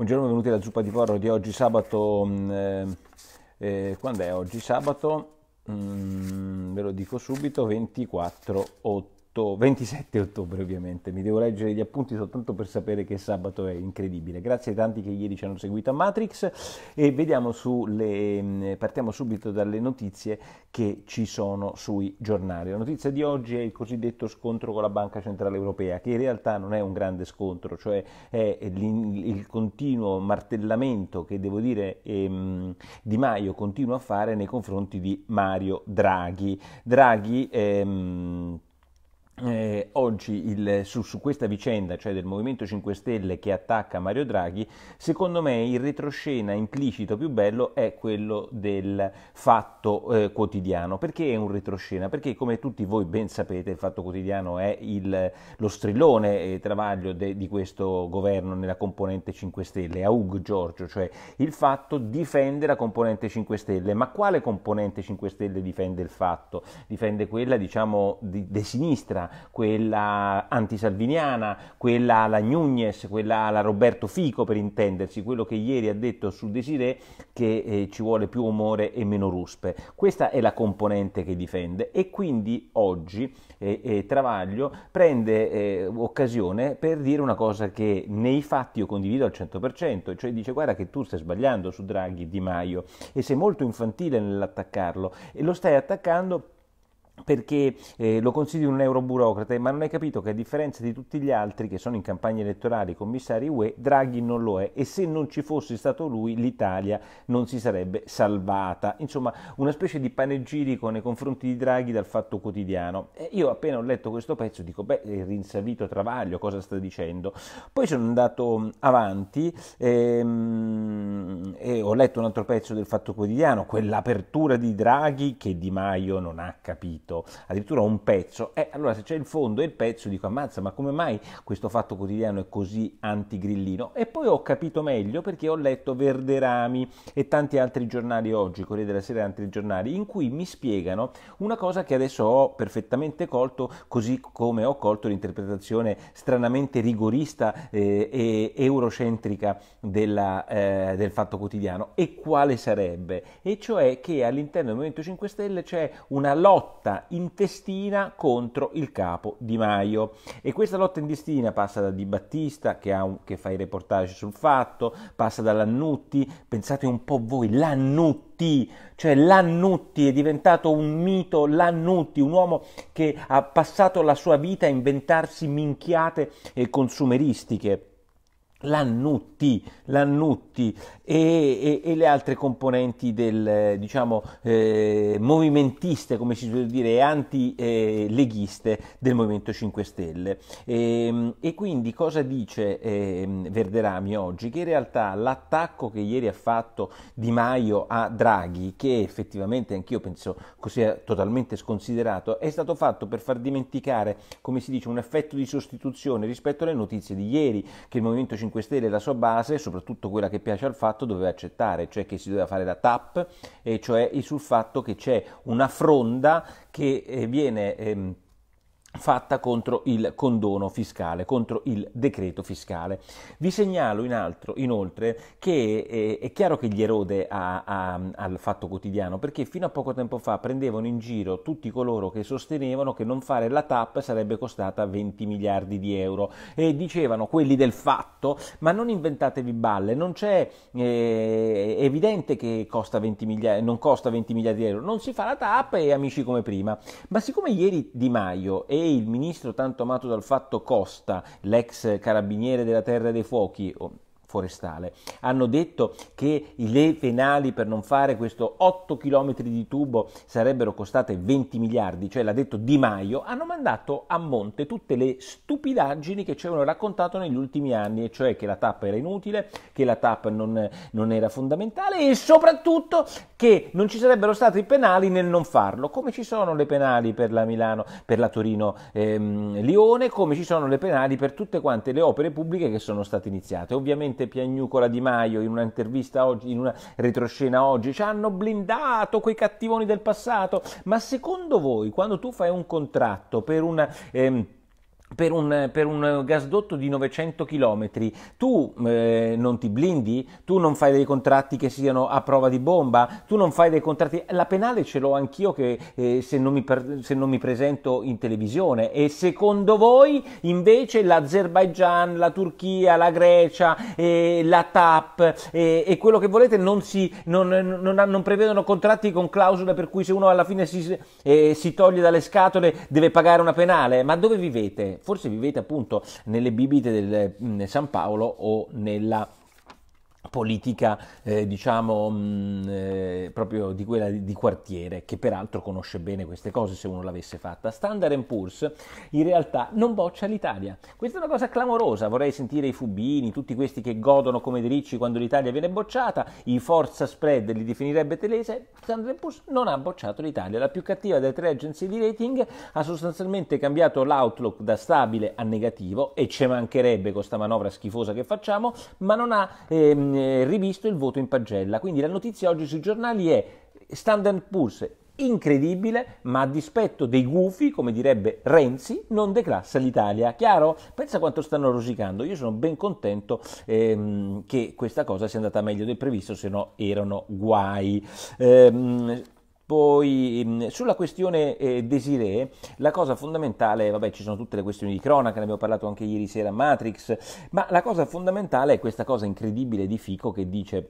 Buongiorno, benvenuti alla zuppa di porro di oggi sabato. Mm, eh, eh, quando è oggi? Sabato, mm, ve lo dico subito, 24 ottobre sabato 27 ottobre ovviamente, mi devo leggere gli appunti soltanto per sapere che sabato è incredibile. Grazie ai tanti che ieri ci hanno seguito a Matrix e vediamo sulle, mm, partiamo subito dalle notizie che ci sono sui giornali. La notizia di oggi è il cosiddetto scontro con la Banca Centrale Europea, che in realtà non è un grande scontro, cioè è il continuo martellamento che devo dire ehm, Di Maio continua a fare nei confronti di Mario Draghi. Draghi ehm, eh, oggi il, su, su, questa vicenda, cioè del Movimento 5 Stelle che attacca Mario Draghi, secondo me il retroscena implicito più bello è quello del fatto eh, quotidiano. Perché è un retroscena? Perché come tutti voi ben sapete il fatto quotidiano è il, lo strillone e eh, travaglio de, di questo governo nella componente 5 Stelle, a Ug Giorgio, cioè il fatto difende la componente 5 Stelle. Ma quale componente 5 Stelle difende il fatto? Difende quella, diciamo, di, di sinistra D'Alema, quella antisalviniana, quella alla Nunez, quella alla Roberto Fico per intendersi, quello che ieri ha detto su Desiré che eh, ci vuole più umore e meno ruspe. Questa è la componente che difende e quindi oggi eh, eh, Travaglio prende eh, occasione per dire una cosa che nei fatti io condivido al 100%, cioè dice guarda che tu stai sbagliando su Draghi Di Maio e sei molto infantile nell'attaccarlo e lo stai attaccando perché eh, lo consideri un euroburocrate, ma non hai capito che a differenza di tutti gli altri che sono in campagna elettorale commissari UE, Draghi non lo è e se non ci fosse stato lui l'Italia non si sarebbe salvata. Insomma, una specie di panegirico nei confronti di Draghi dal fatto quotidiano. E io appena ho letto questo pezzo dico, beh, rinsavito Travaglio, cosa sta dicendo? Poi sono andato avanti ehm, e ho letto un altro pezzo del fatto quotidiano, quell'apertura di Draghi che Di Maio non ha capito dritto, addirittura un pezzo, eh, allora se c'è il fondo e il pezzo dico ammazza, ma come mai questo fatto quotidiano è così antigrillino? E poi ho capito meglio perché ho letto Verderami e tanti altri giornali oggi, Corriere della Sera e altri giornali, in cui mi spiegano una cosa che adesso ho perfettamente colto, così come ho colto l'interpretazione stranamente rigorista eh, e eurocentrica della, eh, del fatto quotidiano. E quale sarebbe? E cioè che all'interno del Movimento 5 Stelle c'è una lotta intestina contro il capo Di Maio. E questa lotta intestina passa da Di Battista, che, un, che fa i reportage sul fatto, passa da Lannutti, pensate un po' voi, Lannutti cioè Lannutti è diventato un mito, Lannutti, un uomo che ha passato la sua vita a inventarsi minchiate eh, consumeristiche. Lannutti, Lannutti e, e, e, le altre componenti del diciamo eh, movimentiste, come si suol dire, anti-leghiste eh, del Movimento 5 Stelle. E, ehm, e quindi cosa dice eh, Verderami oggi? Che in realtà l'attacco che ieri ha fatto Di Maio a Draghi, che effettivamente anch'io penso così totalmente sconsiderato, è stato fatto per far dimenticare, come si dice, un effetto di sostituzione rispetto alle notizie di ieri che il Movimento 5 5 Stelle e la sua base, soprattutto quella che piace al fatto, doveva accettare, cioè che si doveva fare la TAP, e cioè sul fatto che c'è una fronda che eh, viene... Ehm, fatta contro il condono fiscale, contro il decreto fiscale. Vi segnalo in altro, inoltre che è, eh, è chiaro che gli erode a, a, al fatto quotidiano perché fino a poco tempo fa prendevano in giro tutti coloro che sostenevano che non fare la TAP sarebbe costata 20 miliardi di euro e dicevano quelli del fatto ma non inventatevi balle, non c'è, eh, è evidente che costa 20 miliardi, non costa 20 miliardi di euro, non si fa la TAP e amici come prima. Ma siccome ieri Di Maio e il ministro tanto amato dal fatto Costa, l'ex carabiniere della Terra dei Fuochi, forestale. Hanno detto che le penali per non fare questo 8 km di tubo sarebbero costate 20 miliardi, cioè l'ha detto Di Maio, hanno mandato a monte tutte le stupidaggini che ci avevano raccontato negli ultimi anni, e cioè che la TAP era inutile, che la TAP non, non era fondamentale e soprattutto che non ci sarebbero stati penali nel non farlo, come ci sono le penali per la Milano, per la Torino ehm, Lione, come ci sono le penali per tutte quante le opere pubbliche che sono state iniziate. Ovviamente presidente piagnucola Di Maio in un'intervista oggi, in una retroscena oggi, ci hanno blindato quei cattivoni del passato, ma secondo voi quando tu fai un contratto per una... Ehm, per un, per un, gasdotto di 900 km tu eh, non ti blindi, tu non fai dei contratti che siano a prova di bomba, tu non fai dei contratti. La penale ce l'ho anch'io che, eh, se, non per... se, non mi presento in televisione. E secondo voi invece l'Azerbaigian, la Turchia, la Grecia, eh, la TAP eh, e quello che volete non, si, non, non, prevedono contratti con clausole per cui se uno alla fine si, eh, si toglie dalle scatole deve pagare una penale? Ma dove vivete? forse vivete appunto nelle bibite del mm, San Paolo o nella politica eh, diciamo mh, mm, eh, proprio di quella di, di quartiere che peraltro conosce bene queste cose se uno l'avesse fatta Standard Poor's in realtà non boccia l'Italia questa è una cosa clamorosa vorrei sentire i Fubini tutti questi che godono come dei ricci quando l'Italia viene bocciata i Forza Spread li definirebbe Telese Standard Poor's non ha bocciato l'Italia la più cattiva delle tre agenzie di rating ha sostanzialmente cambiato l'outlook da stabile a negativo e ci mancherebbe con questa manovra schifosa che facciamo ma non ha ehm, eh, rivisto il voto in pagella. Quindi la notizia oggi sui giornali è Standard Poor's incredibile, ma a dispetto dei gufi, come direbbe Renzi, non declassa l'Italia. Chiaro? Pensa quanto stanno rosicando. Io sono ben contento ehm, che questa cosa sia andata meglio del previsto, se no erano guai. Ehm, poi mm, sulla questione eh, Desiree, la cosa fondamentale, vabbè ci sono tutte le questioni di cronaca, ne abbiamo parlato anche ieri sera a Matrix, ma la cosa fondamentale è questa cosa incredibile di Fico che dice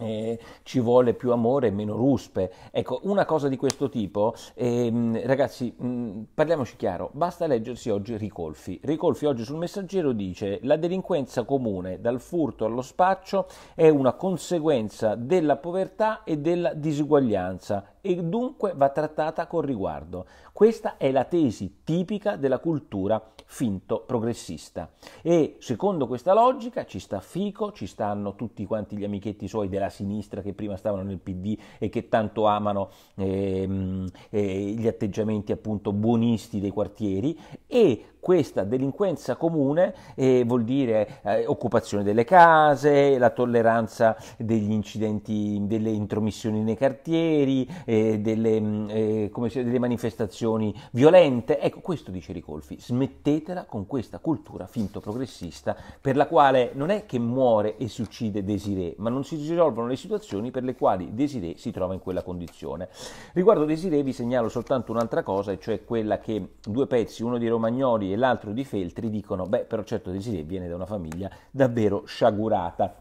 eh, ci vuole più amore e meno ruspe. Ecco, una cosa di questo tipo, ehm, ragazzi, mh, mm, parliamoci chiaro, basta leggersi oggi Ricolfi. Ricolfi oggi sul messaggero dice la delinquenza comune dal furto allo spaccio è una conseguenza della povertà e della disuguaglianza e dunque va trattata con riguardo. Questa è la tesi tipica della cultura finto progressista e secondo questa logica ci sta Fico, ci stanno tutti quanti gli amichetti suoi della sinistra che prima stavano nel PD e che tanto amano eh, eh, gli atteggiamenti appunto buonisti dei quartieri e questa delinquenza comune eh, vuol dire eh, occupazione delle case, la tolleranza degli incidenti, delle intromissioni nei cartieri, eh, delle, mm, eh, dice, delle, manifestazioni violente. Ecco, questo dice Ricolfi, smettetela con questa cultura finto progressista per la quale non è che muore e si uccide Desiree, ma non si risolvono le situazioni per le quali Desiree si trova in quella condizione. Riguardo Desiree vi segnalo soltanto un'altra cosa, e cioè quella che due pezzi, uno di Romagnoli e l'altro di Feltri dicono, beh, però certo Desideri viene da una famiglia davvero sciagurata.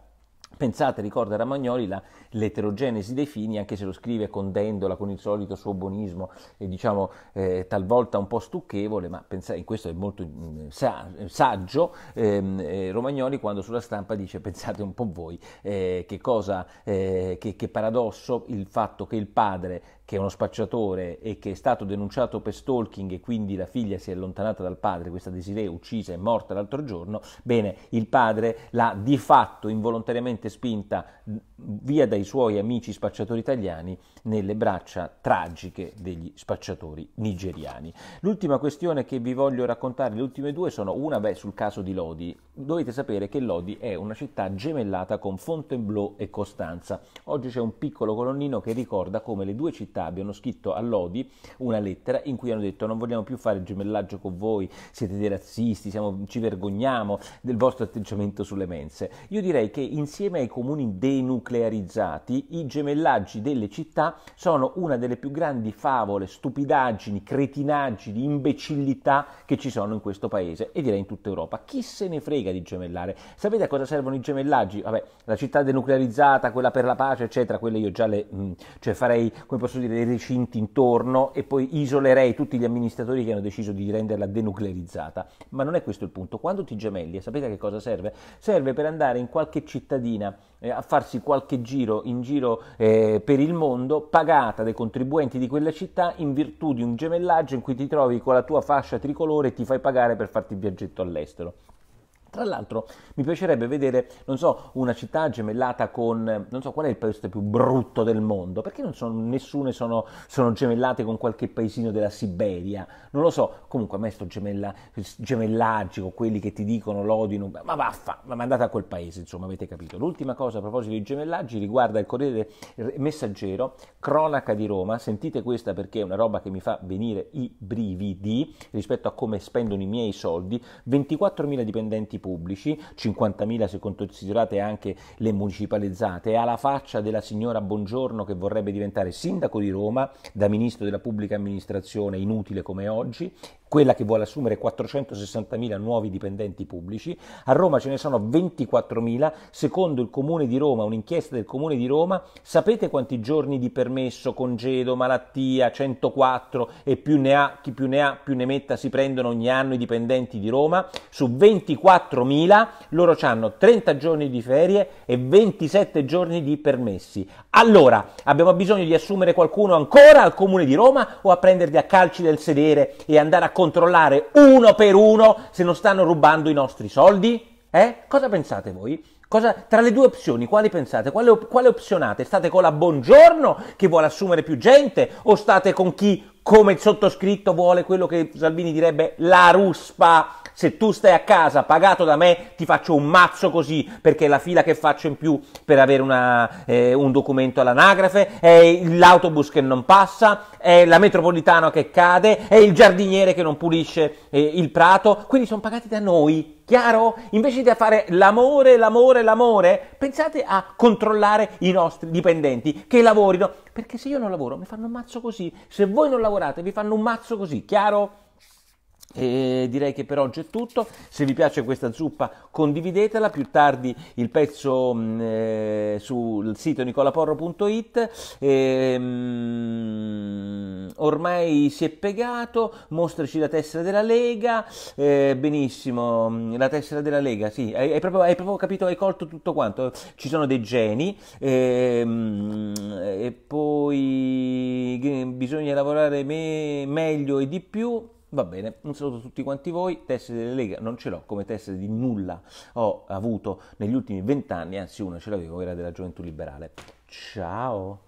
Pensate, ricorda Ramagnoli, la, l'eterogenesi dei fini, anche se lo scrive condendola con il solito suo buonismo, e diciamo eh, talvolta un po' stucchevole, ma pensate, questo è molto mh, mm, sa, saggio, ehm, eh, Romagnoli quando sulla stampa dice pensate un po' voi eh, che cosa, eh, che, che paradosso il fatto che il padre che è uno spacciatore e che è stato denunciato per stalking e quindi la figlia si è allontanata dal padre, questa Desiree uccisa e morta l'altro giorno, bene, il padre l'ha di fatto involontariamente fortemente spinta via dai suoi amici spacciatori italiani nelle braccia tragiche degli spacciatori nigeriani. L'ultima questione che vi voglio raccontare, le ultime due sono una beh, sul caso di Lodi. Dovete sapere che Lodi è una città gemellata con Fontainebleau e Costanza. Oggi c'è un piccolo colonnino che ricorda come le due città abbiano scritto a Lodi una lettera in cui hanno detto non vogliamo più fare il gemellaggio con voi, siete dei razzisti, siamo, ci vergogniamo del vostro atteggiamento sulle mense. Io direi che insieme insieme ai comuni denuclearizzati, i gemellaggi delle città sono una delle più grandi favole, stupidaggini, cretinaggini, imbecillità che ci sono in questo paese e direi in tutta Europa. Chi se ne frega di gemellare? Sapete a cosa servono i gemellaggi? Vabbè, la città denuclearizzata, quella per la pace, eccetera, quelle io già le, mm, cioè farei, come posso dire, dei recinti intorno e poi isolerei tutti gli amministratori che hanno deciso di renderla denuclearizzata. Ma non è questo il punto. Quando ti gemelli, sapete a che cosa serve? Serve per andare in qualche cittadina mattina eh, a farsi qualche giro in giro eh, per il mondo, pagata dai contribuenti di quella città in virtù di un gemellaggio in cui ti trovi con la tua fascia tricolore e ti fai pagare per farti il viaggetto all'estero. Tra l'altro mi piacerebbe vedere, non so, una città gemellata con, non so qual è il paese più brutto del mondo, perché non sono, nessune sono, sono gemellate con qualche paesino della Siberia, non lo so, comunque a me sto gemella, gemellaggi con quelli che ti dicono l'odino, ma vaffa, ma andate a quel paese, insomma avete capito. L'ultima cosa a proposito di gemellaggi riguarda il Corriere Messaggero, cronaca di Roma, sentite questa perché è una roba che mi fa venire i brividi rispetto a come spendono i miei soldi, 24.000 dipendenti pubblici pubblici, 50.000 se considerate anche le municipalizzate, alla faccia della signora Bongiorno che vorrebbe diventare sindaco di Roma, da ministro della pubblica amministrazione inutile come oggi, quella che vuole assumere 460.000 nuovi dipendenti pubblici, a Roma ce ne sono 24.000, secondo il Comune di Roma, un'inchiesta del Comune di Roma, sapete quanti giorni di permesso, congedo, malattia, 104 e più ne ha, chi più ne ha più ne metta si prendono ogni anno i dipendenti di Roma, su 24.000 loro hanno 30 giorni di ferie e 27 giorni di permessi. Allora, abbiamo bisogno di assumere qualcuno ancora al Comune di Roma o a prenderli a calci del sedere e andare a controllare uno per uno se non stanno rubando i nostri soldi? Eh? Cosa pensate voi? Cosa, tra le due opzioni, quali pensate? Quale, quale, opzionate? State con la Buongiorno che vuole assumere più gente o state con chi, come il sottoscritto, vuole quello che Salvini direbbe la ruspa? Se tu stai a casa pagato da me ti faccio un mazzo così perché è la fila che faccio in più per avere una, eh, un documento all'anagrafe, è l'autobus che non passa, è la metropolitana che cade, è il giardiniere che non pulisce eh, il prato, quindi sono pagati da noi Chiaro? Invece di fare l'amore, l'amore, l'amore, pensate a controllare i nostri dipendenti che lavorino, perché se io non lavoro mi fanno un mazzo così, se voi non lavorate vi fanno un mazzo così, chiaro? E direi che per oggi è tutto, se vi piace questa zuppa condividetela, più tardi il pezzo mh, mm, eh, sul sito nicolaporro.it, e, ehm, ormai si è pegato. mostraci la tessera della Lega, eh, benissimo, mm, la tessera della Lega, sì, hai, hai, proprio, hai, proprio, capito, hai colto tutto quanto, ci sono dei geni e, ehm, e poi bisogna lavorare me, meglio e di più. Va bene, un saluto a tutti quanti voi, tessere delle Lega non ce l'ho, come tessere di nulla ho avuto negli ultimi vent'anni, anzi una ce l'avevo, era della gioventù liberale. Ciao!